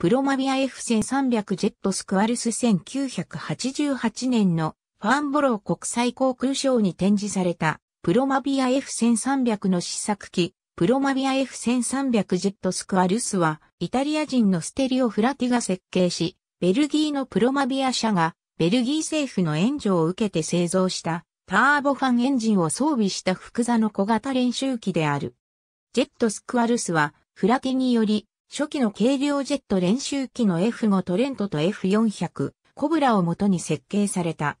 プロマビア F1300 ジェットスクワルス1988年のファンボロー国際航空ショーに展示されたプロマビア F1300 の試作機プロマビア F1300 ジェットスクワルスはイタリア人のステリオ・フラティが設計しベルギーのプロマビア社がベルギー政府の援助を受けて製造したターボファンエンジンを装備した複座の小型練習機である。ジェットスクワルスはフラティにより初期の軽量ジェット練習機の F5 トレントと F400 コブラをもとに設計された。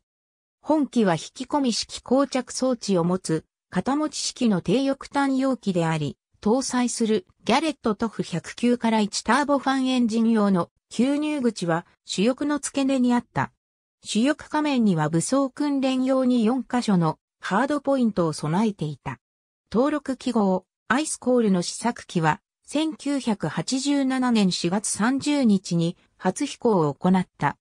本機は引き込み式膠着装置を持つ、肩持ち式の低翼端容器であり、搭載するギャレットトフ109から1ターボファンエンジン用の吸入口は主翼の付け根にあった。主翼仮面には武装訓練用に4箇所のハードポイントを備えていた。登録記号、アイスコールの試作機は1987年4月30日に初飛行を行った。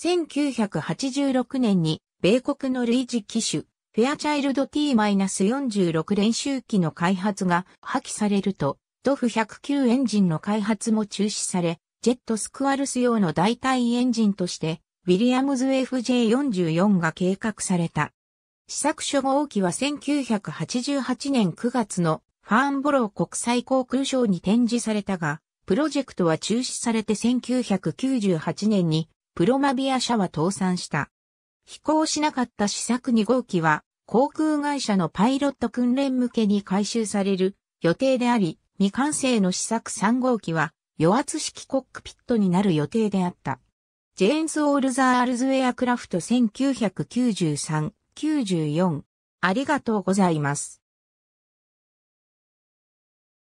1986年に米国の類似機種、フェアチャイルド T-46 練習機の開発が破棄されると、ドフ109エンジンの開発も中止され、ジェットスクワルス用の代替エンジンとして、ウィリアムズ FJ44 が計画された。試作初号機は1988年9月のハーンボロー国際航空ショーに展示されたが、プロジェクトは中止されて1998年にプロマビア社は倒産した。飛行しなかった試作2号機は航空会社のパイロット訓練向けに回収される予定であり、未完成の試作3号機は余圧式コックピットになる予定であった。ジェーンズ・オールザー・アルズ・エアクラフト1993-94。ありがとうございます。